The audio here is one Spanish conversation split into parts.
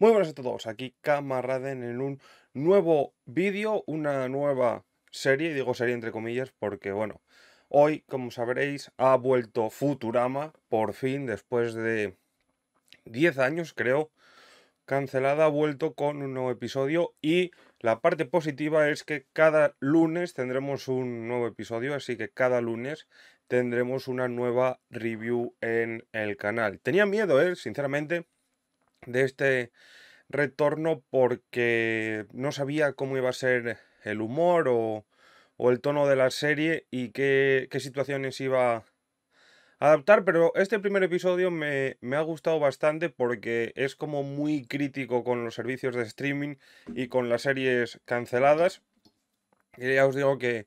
Muy buenas a todos, aquí Camaraden en un nuevo vídeo, una nueva serie, digo serie entre comillas porque bueno, hoy como sabréis ha vuelto Futurama por fin después de 10 años creo cancelada, ha vuelto con un nuevo episodio y la parte positiva es que cada lunes tendremos un nuevo episodio, así que cada lunes tendremos una nueva review en el canal. Tenía miedo, ¿eh? sinceramente, de este retorno porque no sabía cómo iba a ser el humor o, el tono de la serie y qué, situaciones iba a adaptar, pero este primer episodio me, ha gustado bastante porque es como muy crítico con los servicios de streaming y con las series canceladas. Y ya os digo que,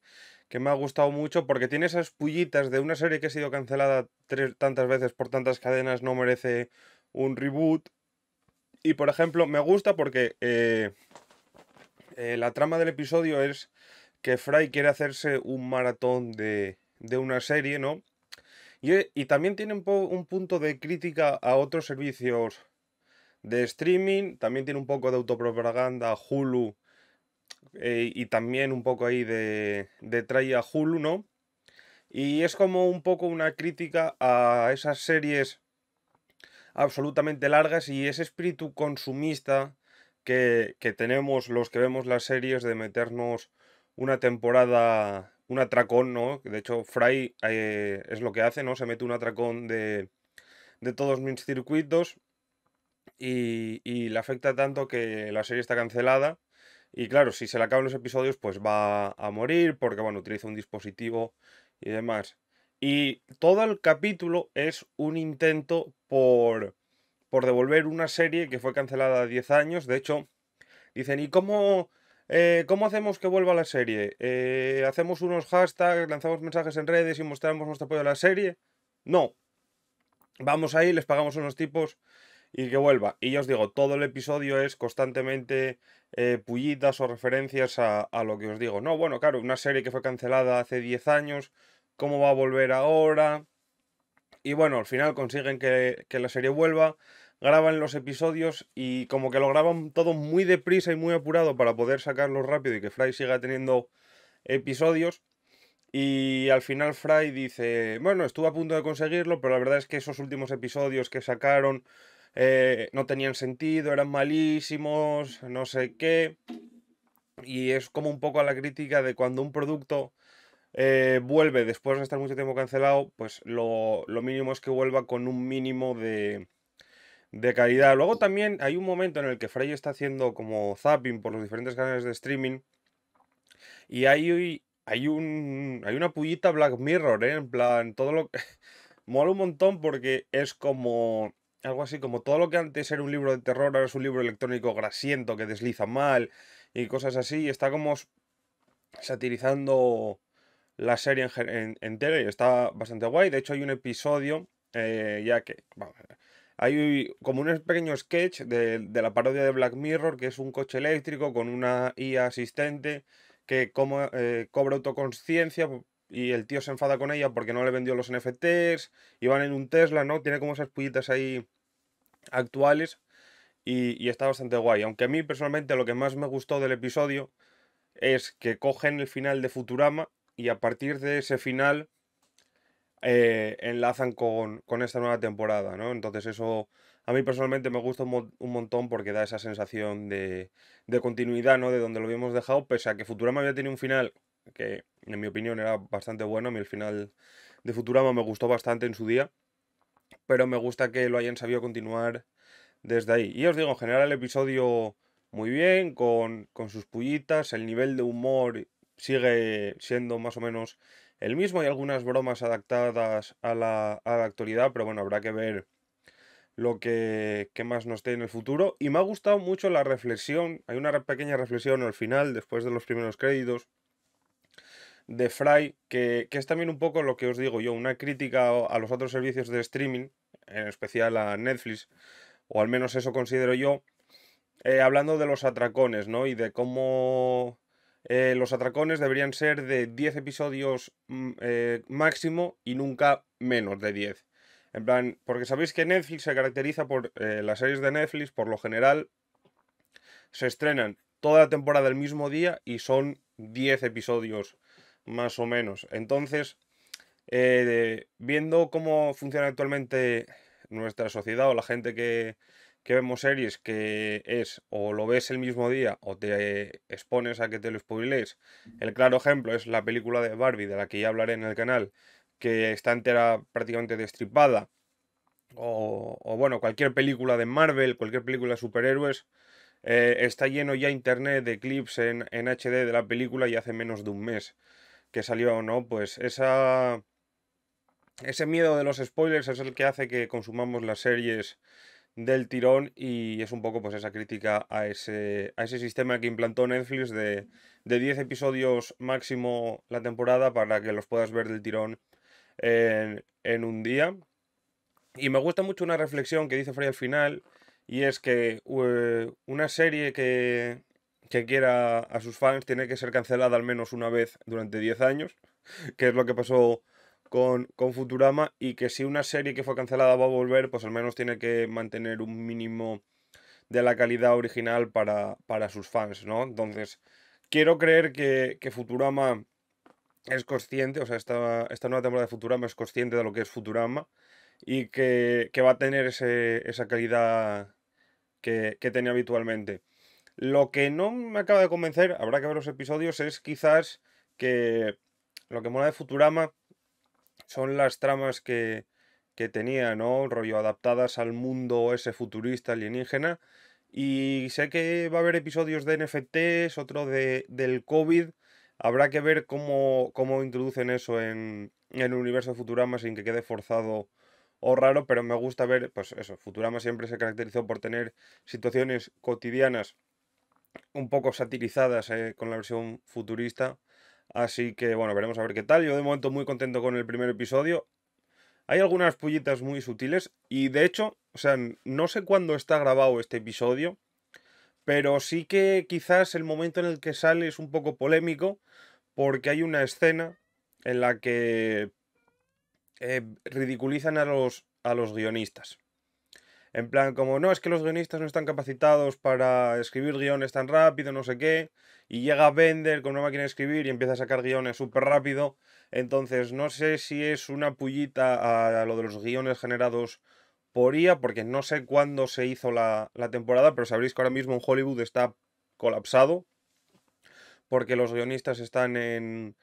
me ha gustado mucho porque tiene esas pullitas de una serie que ha sido cancelada tres, tantas veces por tantas cadenas, no merece un reboot y por ejemplo, me gusta porque eh, eh, la trama del episodio es que Fry quiere hacerse un maratón de, una serie, ¿no? Y, también tiene un, punto de crítica a otros servicios de streaming, también tiene un poco de autopropaganda, Hulu, eh, y también un poco ahí de, de a Hulu, ¿no? Y es como un poco una crítica a esas series absolutamente largas y ese espíritu consumista que, tenemos los que vemos las series de meternos una temporada, un atracón, ¿no? De hecho, Fry eh, es lo que hace, ¿no? Se mete un atracón de, de todos mis circuitos y, y, le afecta tanto que la serie está cancelada. Y claro, si se le acaban los episodios, pues va a morir porque, bueno, utiliza un dispositivo y demás. Y todo el capítulo es un intento por, por devolver una serie que fue cancelada a 10 años. De hecho, dicen, ¿y cómo, eh, cómo hacemos que vuelva la serie? Eh, ¿Hacemos unos hashtags, lanzamos mensajes en redes y mostramos nuestro apoyo a la serie? No. Vamos ahí, les pagamos unos tipos y que vuelva. Y ya os digo, todo el episodio es constantemente eh, pullitas o referencias a, a, lo que os digo. No, bueno, claro, una serie que fue cancelada hace 10 años, cómo va a volver ahora. Y bueno, al final consiguen que, la serie vuelva, graban los episodios y como que lo graban todo muy deprisa y muy apurado para poder sacarlos rápido y que Fry siga teniendo episodios. Y al final Fry dice, bueno, estuve a punto de conseguirlo, pero la verdad es que esos últimos episodios que sacaron eh, no tenían sentido, eran malísimos, no sé qué. Y es como un poco a la crítica de cuando un producto eh, vuelve después de estar mucho tiempo cancelado, pues lo, mínimo es que vuelva con un mínimo de, de calidad. Luego también hay un momento en el que Frey está haciendo como zapping por los diferentes canales de streaming y hay, hay, un, hay una pullita Black Mirror, ¿eh? En plan, todo lo que... Mola un montón porque es como... Algo así como todo lo que antes era un libro de terror, ahora es un libro electrónico grasiento que desliza mal y cosas así. está como satirizando la serie en, entera y está bastante guay. De hecho, hay un episodio, eh, ya que... hay como un pequeño sketch de, la parodia de Black Mirror, que es un coche eléctrico con una IA asistente que como, eh, cobra autoconciencia y el tío se enfada con ella porque no le vendió los NFTs iban van en un Tesla, ¿no? Tiene como esas pullitas ahí actuales y, y, está bastante guay. Aunque a mí personalmente lo que más me gustó del episodio es que cogen el final de Futurama y a partir de ese final eh, enlazan con, esta nueva temporada, ¿no? Entonces eso a mí personalmente me gusta un, montón porque da esa sensación de, continuidad, ¿no? De donde lo habíamos dejado, pese a que Futurama había tenido un final que en mi opinión era bastante bueno, a mí el final de Futurama me gustó bastante en su día, pero me gusta que lo hayan sabido continuar desde ahí. Y os digo, en general el episodio muy bien, con, con sus pullitas, el nivel de humor sigue siendo más o menos el mismo. Hay algunas bromas adaptadas a la, actualidad, pero bueno, habrá que ver lo que, más nos dé en el futuro. Y me ha gustado mucho la reflexión, hay una pequeña reflexión al final, después de los primeros créditos, de Fry, que, es también un poco lo que os digo yo, una crítica a los otros servicios de streaming, en especial a Netflix, o al menos eso considero yo, eh, hablando de los atracones, ¿no? Y de cómo eh, los atracones deberían ser de 10 episodios mm, eh, máximo y nunca menos de 10. En plan, porque sabéis que Netflix se caracteriza por eh, las series de Netflix, por lo general, se estrenan toda la temporada el mismo día y son 10 episodios más o menos. Entonces, viendo cómo funciona actualmente nuestra sociedad o la gente que, que vemos series que es o lo ves el mismo día o te expones a que te lo spoilees. El claro ejemplo es la película de Barbie, de la que ya hablaré en el canal, que está entera prácticamente destripada. O, bueno, cualquier película de Marvel, cualquier película de superhéroes, eh, está lleno ya internet de clips en, HD de la película y hace menos de un mes que salió, o ¿no? Pues esa... Ese miedo de los spoilers es el que hace que consumamos las series del tirón y es un poco pues esa crítica a ese, a ese sistema que implantó Netflix de, 10 episodios máximo la temporada para que los puedas ver del tirón en, en un día. Y me gusta mucho una reflexión que dice Frey al final y es que eh, una serie que, que quiera a sus fans tiene que ser cancelada al menos una vez durante 10 años, que es lo que pasó con, Futurama y que si una serie que fue cancelada va a volver, pues al menos tiene que mantener un mínimo de la calidad original para, sus fans, ¿no? Entonces, quiero creer que, Futurama es consciente, o sea, esta, esta, nueva temporada de Futurama es consciente de lo que es Futurama y que, va a tener esa calidad que, que, tenía habitualmente. Lo que no me acaba de convencer, habrá que ver los episodios, es quizás que lo que mola de Futurama son las tramas que, tenía, ¿no? Rollo adaptadas al mundo ese futurista alienígena. Y sé que va a haber episodios de NFTs, otro de, del COVID. Habrá que ver cómo, introducen eso en, el universo de Futurama sin que quede forzado o raro, pero me gusta ver, pues eso, Futurama siempre se caracterizó por tener situaciones cotidianas un poco satirizadas eh, con la versión futurista Así que bueno, veremos a ver qué tal. Yo de momento muy contento con el primer episodio. Hay algunas pullitas muy sutiles y de hecho, o sea, no sé cuándo está grabado este episodio, pero sí que quizás el momento en el que sale es un poco polémico porque hay una escena en la que eh, ridiculizan a los, a los guionistas. En plan, como no, es que los guionistas no están capacitados para escribir guiones tan rápido, no sé qué. Y llega Bender con una máquina de escribir y empieza a sacar guiones súper rápido. Entonces, no sé si es una pullita a, lo de los guiones generados por IA, porque no sé cuándo se hizo la, la temporada, pero sabréis que ahora mismo en Hollywood está colapsado. Porque los guionistas están en,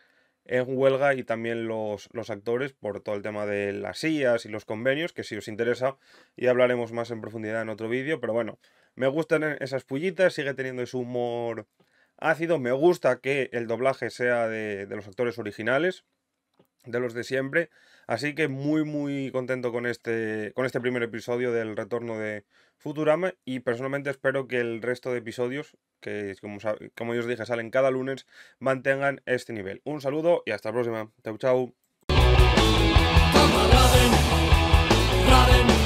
en huelga y también los, los actores por todo el tema de las sillas y los convenios, que si os interesa y hablaremos más en profundidad en otro vídeo, pero bueno, me gustan e, esas pullitas, sigue teniendo ese humor ácido, me gusta que el doblaje sea de los actores originales, de los de siempre. Así que muy, muy contento con este, con este primer episodio del retorno de Futurama y personalmente espero que el resto de episodios, que como, como yo os dije salen cada lunes, mantengan este nivel. Un saludo y hasta la próxima. Chau, chau.